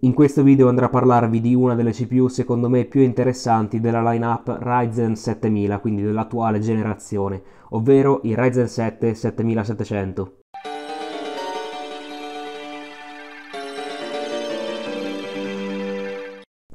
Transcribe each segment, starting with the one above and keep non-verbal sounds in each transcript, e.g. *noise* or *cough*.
In questo video andrò a parlarvi di una delle CPU secondo me più interessanti della lineup Ryzen 7000, quindi dell'attuale generazione, ovvero il Ryzen 7 7700.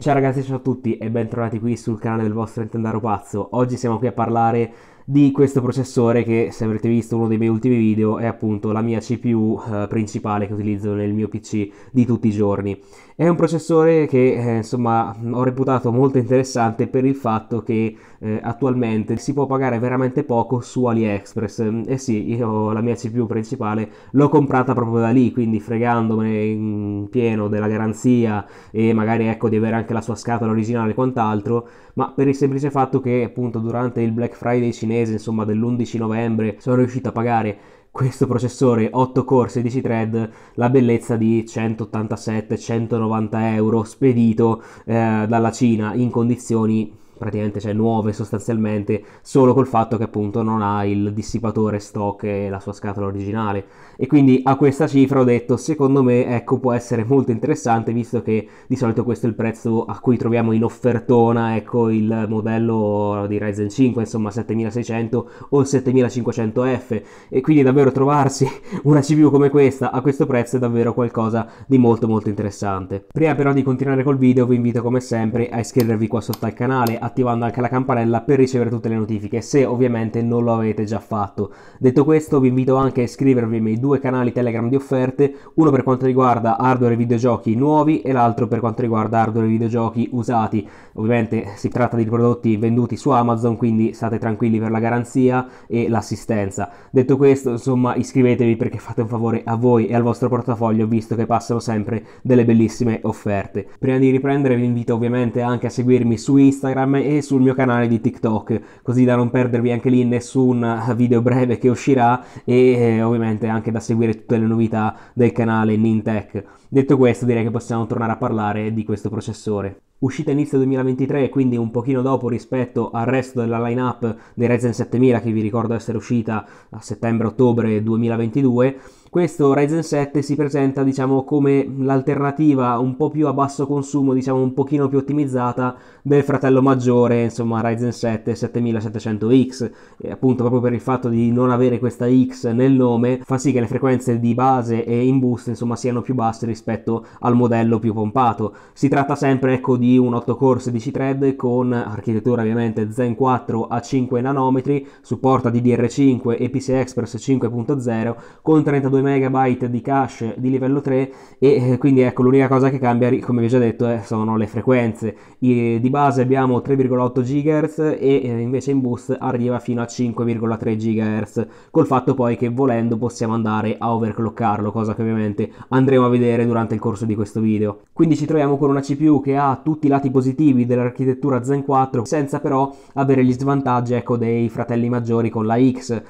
Ciao ragazzi, ciao a tutti e bentornati qui sul canale del vostro Nintendaro Pazzo. Oggi siamo qui a parlare di questo processore che, se avrete visto uno dei miei ultimi video, è appunto la mia CPU eh, principale che utilizzo nel mio PC di tutti i giorni. È un processore che eh, insomma ho reputato molto interessante per il fatto che eh, attualmente si può pagare veramente poco su AliExpress. E eh sì, io la mia CPU principale l'ho comprata proprio da lì, quindi fregandomene in pieno della garanzia e magari ecco di avere anche la sua scatola originale e quant'altro, ma per il semplice fatto che appunto durante il Black Friday cinese, insomma dell'11 novembre, sono riuscito a pagare questo processore 8 core 16 thread la bellezza di 187-190 euro spedito eh, dalla Cina in condizioni praticamente cioè, nuove sostanzialmente, solo col fatto che appunto non ha il dissipatore stock e la sua scatola originale. E quindi a questa cifra ho detto, secondo me, ecco, può essere molto interessante, visto che di solito questo è il prezzo a cui troviamo in offertona, ecco, il modello di Ryzen 5, insomma, 7600 o il 7500F. E quindi davvero trovarsi *laughs* una CPU come questa a questo prezzo è davvero qualcosa di molto molto interessante. Prima però di continuare col video vi invito come sempre a iscrivervi qua sotto al canale, a attivando anche la campanella per ricevere tutte le notifiche, se ovviamente non lo avete già fatto. Detto questo, vi invito anche a iscrivervi ai miei due canali Telegram di offerte, uno per quanto riguarda hardware e videogiochi nuovi e l'altro per quanto riguarda hardware e videogiochi usati. Ovviamente si tratta di prodotti venduti su Amazon, quindi state tranquilli per la garanzia e l'assistenza. Detto questo, insomma, iscrivetevi perché fate un favore a voi e al vostro portafoglio, visto che passano sempre delle bellissime offerte. Prima di riprendere vi invito ovviamente anche a seguirmi su Instagram e sul mio canale di TikTok, così da non perdervi anche lì nessun eh, video breve che uscirà e eh, ovviamente anche da seguire tutte le novità del canale Nintech. Detto questo, direi che possiamo tornare a parlare di questo processore. Uscita inizio 2023, quindi un pochino dopo rispetto al resto della lineup dei Ryzen 7000 che vi ricordo essere uscita a settembre-ottobre 2022, questo Ryzen 7 si presenta diciamo come l'alternativa un po' più a basso consumo diciamo un pochino più ottimizzata del fratello maggiore insomma Ryzen 7 7700X e appunto proprio per il fatto di non avere questa X nel nome fa sì che le frequenze di base e in boost insomma siano più basse rispetto al modello più pompato si tratta sempre ecco di un 8 core 16 thread con architettura ovviamente Zen 4 a 5 nanometri supporta DDR5 e PCI Express 5.0 con 32 2 MB di cache di livello 3 e eh, quindi ecco l'unica cosa che cambia, come vi ho già detto, eh, sono le frequenze. di base abbiamo 3,8 GHz e eh, invece in boost arriva fino a 5,3 GHz, col fatto poi che volendo possiamo andare a overclockarlo, cosa che ovviamente andremo a vedere durante il corso di questo video. Quindi ci troviamo con una CPU che ha tutti i lati positivi dell'architettura Zen 4 senza però avere gli svantaggi ecco, dei fratelli maggiori con la X,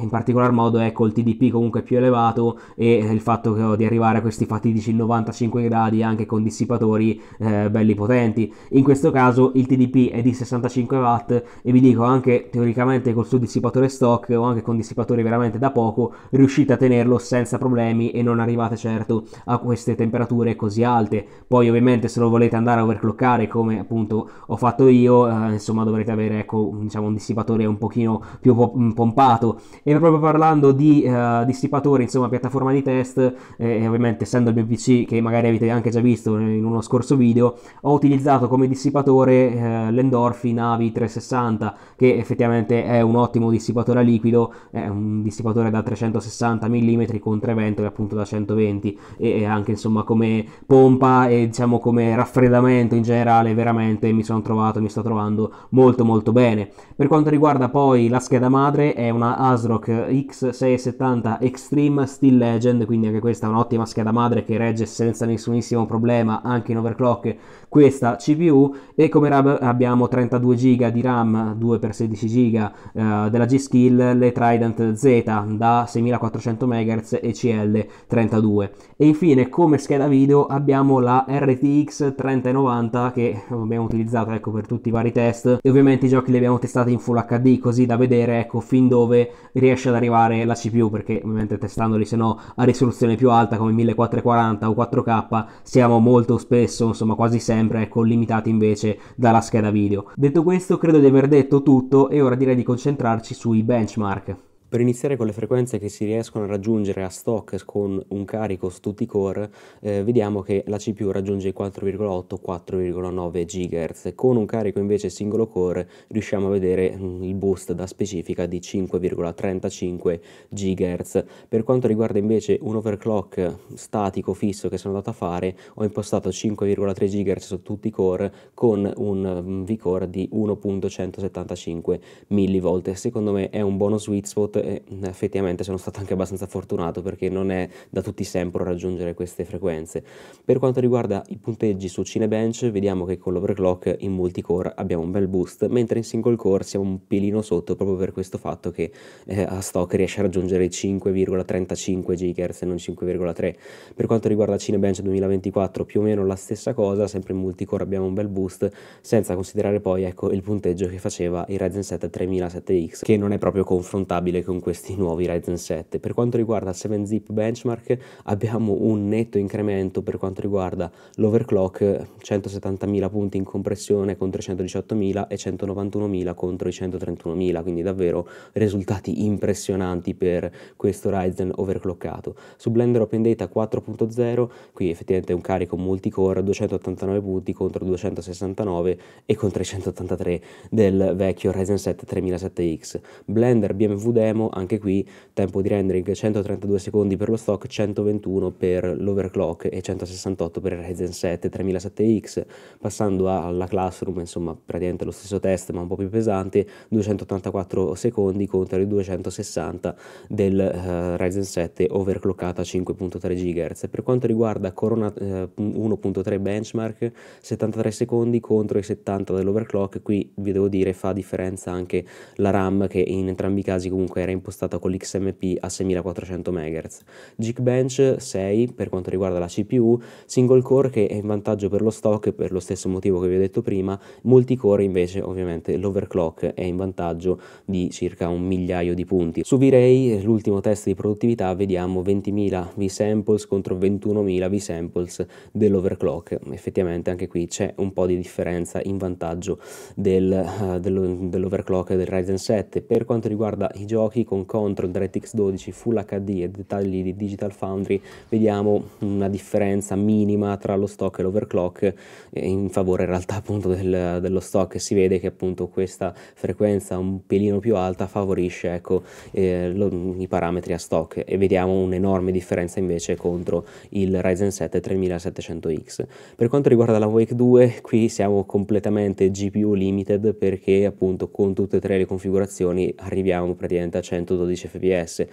in particolar modo ecco il TDP comunque più elevato calcolato e il fatto che, oh, di arrivare a questi fatidici 95 gradi anche con dissipatori eh, belli potenti. In questo caso il TDP è di 65 watt e vi dico anche teoricamente col suo dissipatore stock o anche con dissipatori veramente da poco riuscite a tenerlo senza problemi e non arrivate certo a queste temperature così alte. Poi ovviamente se lo volete andare a overclockare come appunto ho fatto io, eh, insomma dovrete avere ecco, diciamo, un dissipatore un pochino più pompato. E proprio parlando di eh, dissipatori, insomma bellissima piattaforma di test eh, e ovviamente essendo il mio PC che magari avete anche già visto in uno scorso video ho utilizzato come dissipatore eh, l'Endorphin Avi 360 che effettivamente è un ottimo dissipatore a liquido, è un dissipatore da 360 mm con tre ventole appunto da 120 e anche insomma come pompa e diciamo come raffreddamento in generale veramente mi sono trovato, mi sto trovando molto molto bene. Per quanto riguarda poi la scheda madre è una ASRock X670 Extreme Steel Legend, quindi anche questa è un'ottima scheda madre che regge senza nessunissimo problema anche in overclock questa CPU e come RAM abbiamo 32 GB di RAM, 2x16 GB eh, della G-Skill, le Trident Z da 6400 MHz e CL32. E infine come scheda video abbiamo la RTX 3090 che abbiamo utilizzato ecco, per tutti i vari test e ovviamente i giochi li abbiamo testati in Full HD così da vedere ecco, fin dove riesce ad arrivare la CPU perché ovviamente testandoli singoli, se no a risoluzione più alta come 1440 o 4K siamo molto spesso, insomma quasi sempre, ecco, limitati invece dalla scheda video. Detto questo, credo di aver detto tutto e ora direi di concentrarci sui benchmark. Per iniziare con le frequenze che si riescono a raggiungere a stock con un carico su tutti i core, eh, vediamo che la CPU raggiunge i 4,8-4,9 GHz, con un carico invece singolo core riusciamo a vedere mm, il boost da specifica di 5,35 GHz. Per quanto riguarda invece un overclock statico fisso che sono andato a fare, ho impostato 5,3 GHz su tutti i core con un mm, V-Core di 1.175 mV. Secondo me è un buono sweet spot effettivamente sono stato anche abbastanza fortunato perché non è da tutti sempre raggiungere queste frequenze. Per quanto riguarda i punteggi su Cinebench, vediamo che con l'overclock in multicore abbiamo un bel boost, mentre in single core siamo un pelino sotto proprio per questo fatto che eh, a stock riesce a raggiungere i 5,35 GHz e non 5,3. Per quanto riguarda Cinebench 2024 più o meno la stessa cosa, sempre in multicore abbiamo un bel boost, senza considerare poi ecco, il punteggio che faceva il Ryzen 7 3007X, che non è proprio confrontabile con con questi nuovi Ryzen 7. Per quanto riguarda il 7-zip benchmark abbiamo un netto incremento per quanto riguarda l'overclock 170.000 punti in compressione contro i 118.000 e 191.000 contro i 131.000, quindi davvero risultati impressionanti per questo Ryzen overclockato. Su Blender Open Data 4.0, qui effettivamente è un carico multicore 289 punti contro 269 e contro i 183 del vecchio Ryzen 7 3700X. Blender BMW Demo estremo, anche qui tempo di rendering 132 secondi per lo stock, 121 per l'overclock e 168 per il Ryzen 7 3700 x passando alla Classroom, insomma praticamente lo stesso test ma un po' più pesante, 284 secondi contro i 260 del uh, Ryzen 7 overclockata a 5.3 GHz. Per quanto riguarda Corona uh, eh, 1.3 benchmark, 73 secondi contro i 70 dell'overclock, qui vi devo dire fa differenza anche la RAM che in entrambi i casi comunque era impostata con l'XMP a 6400 MHz, Geekbench 6 per quanto riguarda la CPU, single core che è in vantaggio per lo stock per lo stesso motivo che vi ho detto prima, multicore invece ovviamente l'overclock è in vantaggio di circa un migliaio di punti. Su V-Ray l'ultimo test di produttività vediamo 20.000 V-samples contro 21.000 V-samples dell'overclock, effettivamente anche qui c'è un po' di differenza in vantaggio del, uh, dell'overclock del Ryzen 7. Per quanto riguarda i giochi videogiochi con Control, DirectX 12, Full HD e dettagli di Digital Foundry vediamo una differenza minima tra lo stock e l'overclock in favore in realtà appunto del, dello stock si vede che appunto questa frequenza un pelino più alta favorisce ecco, eh, lo, i parametri a stock e vediamo un'enorme differenza invece contro il Ryzen 7 3700X. Per quanto riguarda la Wake 2 qui siamo completamente GPU limited perché appunto con tutte e tre le configurazioni arriviamo praticamente a 112 fps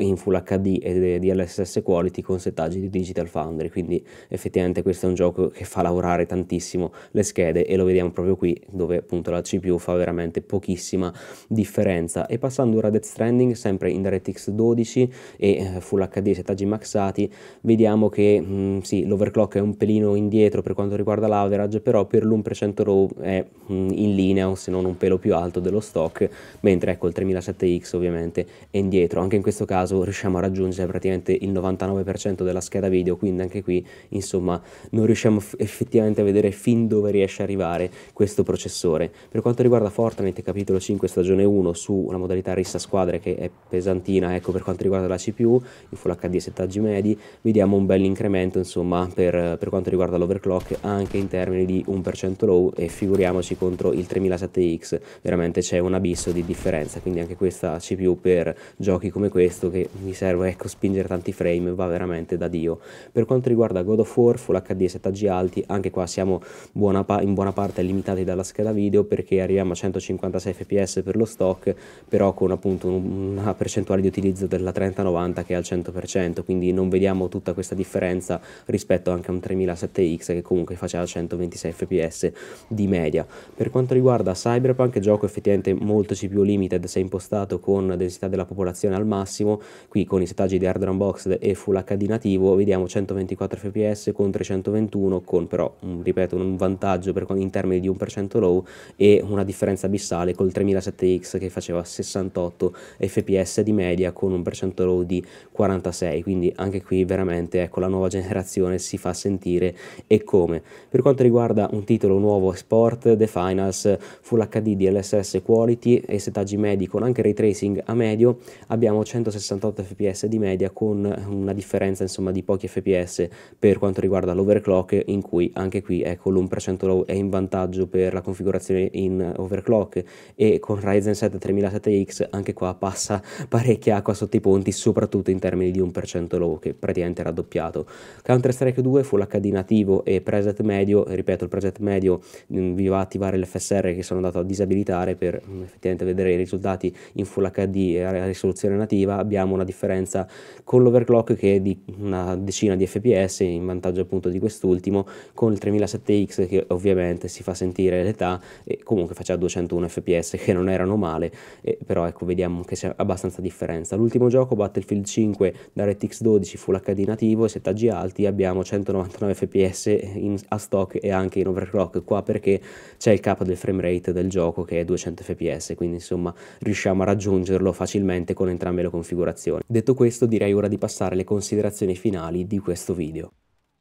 in Full HD e DLSS quality con settaggi di Digital Foundry, quindi effettivamente questo è un gioco che fa lavorare tantissimo le schede e lo vediamo proprio qui dove appunto la CPU fa veramente pochissima differenza. E passando ora a Death Stranding, sempre in DirectX 12 e eh, Full HD e settaggi maxati, vediamo che mh, mm, sì, l'overclock è un pelino indietro per quanto riguarda l'average, però per l'1% RAW è mh, mm, in linea o se non un pelo più alto dello stock, mentre ecco il 3007X ovviamente ovviamente è indietro. Anche in questo caso riusciamo a raggiungere praticamente il 99% della scheda video, quindi anche qui insomma non riusciamo effettivamente a vedere fin dove riesce ad arrivare questo processore. Per quanto riguarda Fortnite capitolo 5 stagione 1 su una modalità rissa squadre che è pesantina, ecco per quanto riguarda la CPU, in Full HD settaggi medi, vediamo un bel incremento insomma per, per quanto riguarda l'overclock anche in termini di 1% low e figuriamoci contro il 3007X, veramente c'è un abisso di differenza, quindi anche questa CPU più per giochi come questo che mi serve ecco, spingere tanti frame, va veramente da dio. Per quanto riguarda God of War, Full HD e settaggi alti, anche qua siamo buona in buona parte limitati dalla scheda video perché arriviamo a 156 fps per lo stock, però con appunto una percentuale di utilizzo della 3090 che è al 100%, quindi non vediamo tutta questa differenza rispetto anche a un 3007X che comunque faceva 126 fps di media. Per quanto riguarda Cyberpunk, gioco effettivamente molto CPU limited, se impostato con una densità della popolazione al massimo, qui con i settaggi di hard run boxed e full HD nativo vediamo 124 fps con 321 con però, ripeto, un vantaggio per, in termini di 1% low e una differenza abissale col 3007X che faceva 68 fps di media con un percento low di 46, quindi anche qui veramente ecco, la nuova *laughs* generazione si fa sentire e come. Per quanto riguarda un titolo nuovo Sport, The Finals, Full HD DLSS Quality e settaggi medi con anche ray tracing a medio abbiamo 168 fps di media con una differenza insomma di pochi fps per quanto riguarda l'overclock in cui anche qui ecco l'1% low è in vantaggio per la configurazione in overclock e con Ryzen 7 3700 x anche qua passa parecchia acqua sotto i ponti soprattutto in termini di 1% low che praticamente è raddoppiato. Counter Strike 2 full HD nativo e preset medio, ripeto il preset medio mm, vi va a attivare l'FSR che sono andato a disabilitare per mm, effettivamente vedere i risultati in full HD circa di eh, risoluzione nativa abbiamo una differenza con l'overclock che è di una decina di fps in vantaggio appunto di quest'ultimo con il 3007X che ovviamente si fa sentire l'età e comunque faceva 201 fps che non erano male eh, però ecco vediamo che c'è abbastanza differenza l'ultimo gioco Battlefield 5 da RTX 12 Full HD nativo e settaggi alti abbiamo 199 fps in, a stock e anche in overclock qua perché c'è il cap del frame rate del gioco che è 200 fps quindi insomma riusciamo a raggiungere aggiungerlo facilmente con entrambe le configurazioni. Detto questo direi ora di passare alle considerazioni finali di questo video.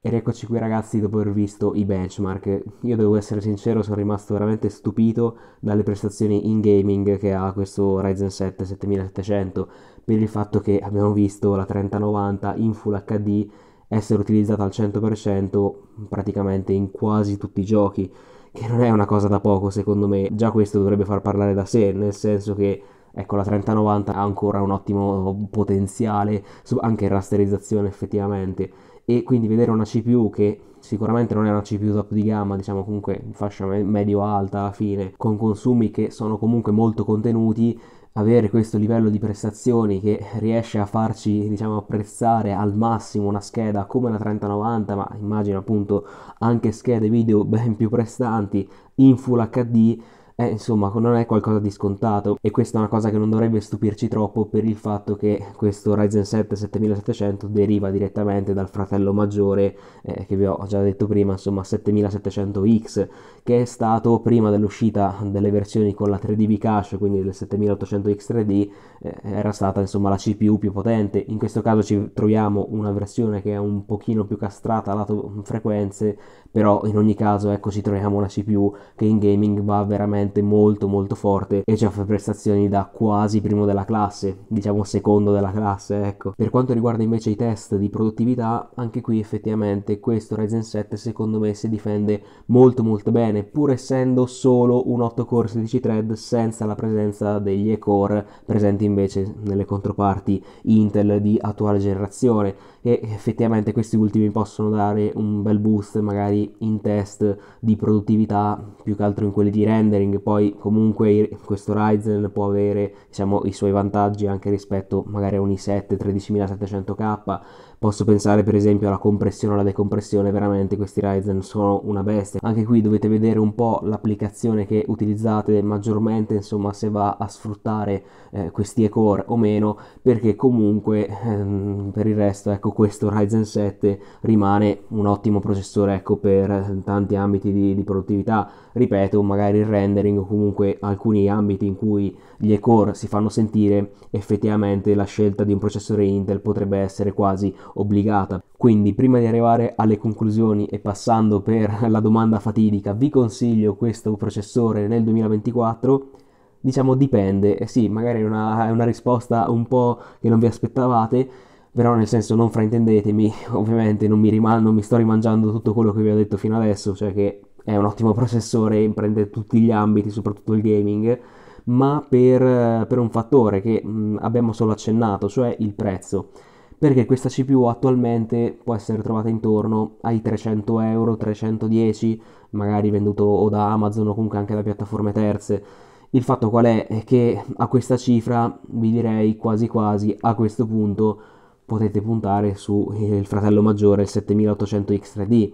Ed eccoci qui ragazzi dopo aver visto i benchmark, io devo essere sincero sono rimasto veramente stupito dalle prestazioni in gaming che ha questo Ryzen 7 7700 per il fatto che abbiamo visto la 3090 in Full HD essere utilizzata al 100% praticamente in quasi tutti i giochi, che non è una cosa da poco secondo me, già questo dovrebbe far parlare da sé, nel senso che Ecco, la 3090 ha ancora un ottimo potenziale, anche in rasterizzazione effettivamente. E quindi vedere una CPU che sicuramente non è una CPU top di gamma, diciamo comunque in fascia medio-alta alla fine, con consumi che sono comunque molto contenuti, avere questo livello di prestazioni che riesce a farci diciamo apprezzare al massimo una scheda come la 3090 ma immagino appunto anche schede video ben più prestanti in full HD eh, insomma, non è qualcosa di scontato e questa è una cosa che non dovrebbe stupirci troppo per il fatto che questo Ryzen 7 7700 deriva direttamente dal fratello maggiore eh, che vi ho già detto prima, insomma 7700X che è stato prima dell'uscita delle versioni con la 3DB cache, quindi del 7800X3D, eh, era stata insomma la CPU più potente. In questo caso ci troviamo una versione che è un pochino più castrata lato frequenze, però in ogni caso ecco ci troviamo una CPU che in gaming va veramente veramente molto molto forte e ci offre prestazioni da quasi primo della classe, diciamo secondo della classe, ecco. Per quanto riguarda invece i test di produttività, anche qui effettivamente questo Ryzen 7 secondo me si difende molto molto bene, pur essendo solo un 8 core 16 thread senza la presenza degli e-core presenti invece nelle controparti Intel di attuale generazione e effettivamente questi ultimi possono dare un bel boost magari in test di produttività più che altro in quelli di rendering gaming, poi comunque questo Ryzen può avere diciamo, i suoi vantaggi anche rispetto magari a un i7 13700K Posso pensare per esempio alla compressione, alla decompressione, veramente questi Ryzen sono una bestia. Anche qui dovete vedere un po' l'applicazione che utilizzate maggiormente, insomma se va a sfruttare eh, questi E-Core o meno, perché comunque ehm, per il resto ecco questo Ryzen 7 rimane un ottimo processore ecco per tanti ambiti di, di produttività, ripeto magari il rendering o comunque alcuni ambiti in cui gli e-core si fanno sentire, effettivamente la scelta di un processore Intel potrebbe essere quasi obbligata. Quindi prima di arrivare alle conclusioni e passando per *laughs* la domanda fatidica, vi consiglio questo processore nel 2024? Diciamo dipende, eh sì, magari è una, una risposta un po' che non vi aspettavate, però nel senso non fraintendetemi, *laughs* ovviamente non mi, riman- non mi, sto rimangiando tutto quello che vi ho detto fino adesso, cioè che è un ottimo processore, prende tutti gli ambiti, soprattutto il gaming, ma per, per un fattore che mh, mm, abbiamo solo accennato, cioè il prezzo. Perché questa CPU attualmente può essere trovata intorno ai 300 euro, 310, magari venduto o da Amazon o comunque anche da piattaforme terze. Il fatto qual è? È che a questa cifra vi direi quasi quasi a questo punto potete puntare sul fratello maggiore, il 7800X3D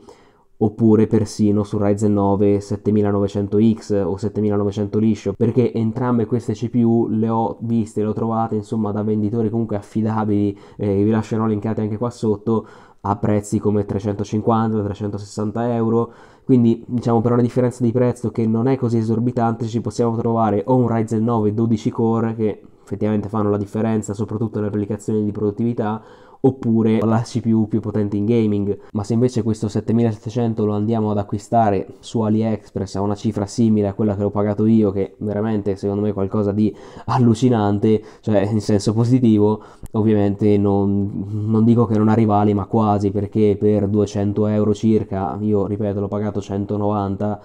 oppure persino su Ryzen 9 7900X o 7900 liscio, perché entrambe queste CPU le ho viste, le ho trovate insomma da venditori comunque affidabili, eh, vi lascerò linkate anche qua sotto, a prezzi come 350-360 euro. Quindi, diciamo, per una differenza di prezzo che non è così esorbitante, ci possiamo trovare o un Ryzen 9 12 core che effettivamente fanno la differenza, soprattutto nelle applicazioni di produttività, oppure la CPU più potente in gaming. Ma se invece questo 7700 lo andiamo ad acquistare su AliExpress a una cifra simile a quella che ho pagato io, che veramente secondo me è qualcosa di allucinante, cioè in senso positivo, ovviamente non, non dico che non ha rivali, ma quasi perché per 200 euro circa, io ripeto, l'ho pagato 190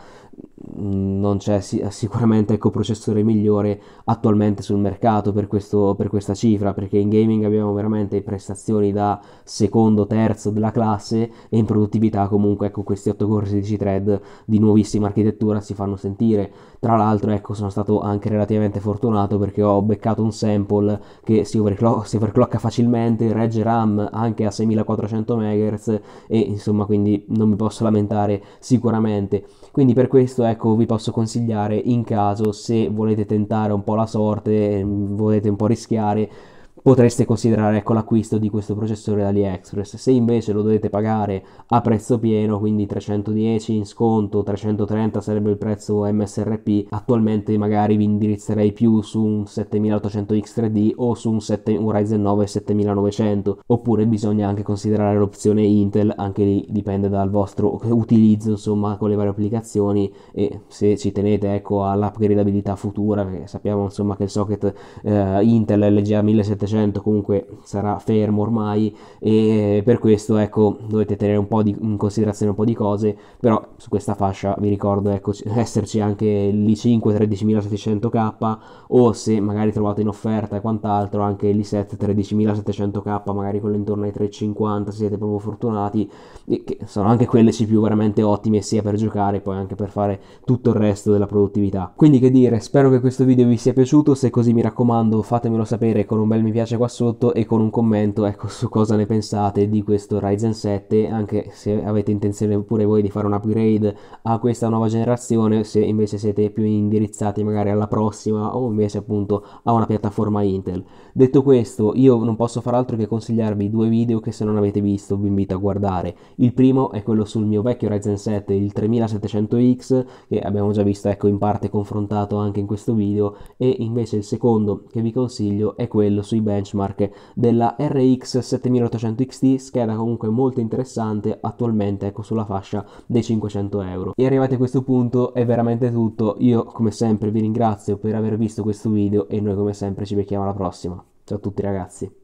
non c'è sicuramente ecco, processore migliore attualmente sul mercato per, questo, per, questa cifra, perché in gaming abbiamo veramente prestazioni da secondo, terzo della classe e in produttività comunque ecco, questi 8 core 16 thread di nuovissima architettura si fanno sentire. Tra l'altro ecco, sono stato anche relativamente fortunato perché ho beccato un sample che si, overclock, si overclocka facilmente, regge RAM anche a 6400 MHz e insomma quindi non mi posso lamentare sicuramente. Quindi per questo ecco ecco vi posso consigliare in caso se volete tentare un po' la sorte, mm, volete un po' rischiare potreste considerare ecco, l'acquisto di questo processore da AliExpress. Se invece lo dovete pagare a prezzo pieno, quindi 310 in sconto, 330 sarebbe il prezzo MSRP, attualmente magari vi indirizzerei più su un 7800X3D o su un, 7, un Ryzen 9 7900, oppure bisogna anche considerare l'opzione Intel, anche lì dipende dal vostro utilizzo, insomma, con le varie applicazioni e se ci tenete ecco all'upgradabilità futura, perché sappiamo insomma che il socket eh, Intel LGA 1700 500 comunque sarà fermo ormai e per questo ecco dovete tenere un po' di, in considerazione un po' di cose però su questa fascia vi ricordo ecco, esserci anche l'i5 13700k o se magari trovate in offerta e quant'altro anche l'i7 13700k magari quello intorno ai 350 se siete proprio fortunati che sono anche quelle CPU veramente ottime sia per giocare poi anche per fare tutto il resto della produttività quindi che dire spero che questo video vi sia piaciuto se così mi raccomando fatemelo sapere con un bel mi piace piace qua sotto e con un commento ecco su cosa ne pensate di questo Ryzen 7 anche se avete intenzione pure voi di fare un upgrade a questa nuova generazione se invece siete più indirizzati magari alla prossima o invece appunto a una piattaforma Intel detto questo io non posso far altro che consigliarvi due video che se non avete visto vi invito a guardare il primo è quello sul mio vecchio Ryzen 7 il 3700X che abbiamo già visto ecco in parte confrontato anche in questo video e invece il secondo che vi consiglio è quello sui benchmark della RX 7800 XT, scheda comunque molto interessante, attualmente ecco sulla fascia dei 500 euro. E arrivati a questo punto è veramente tutto, io come sempre vi ringrazio per aver visto questo video e noi come sempre ci becchiamo alla prossima. Ciao a tutti ragazzi.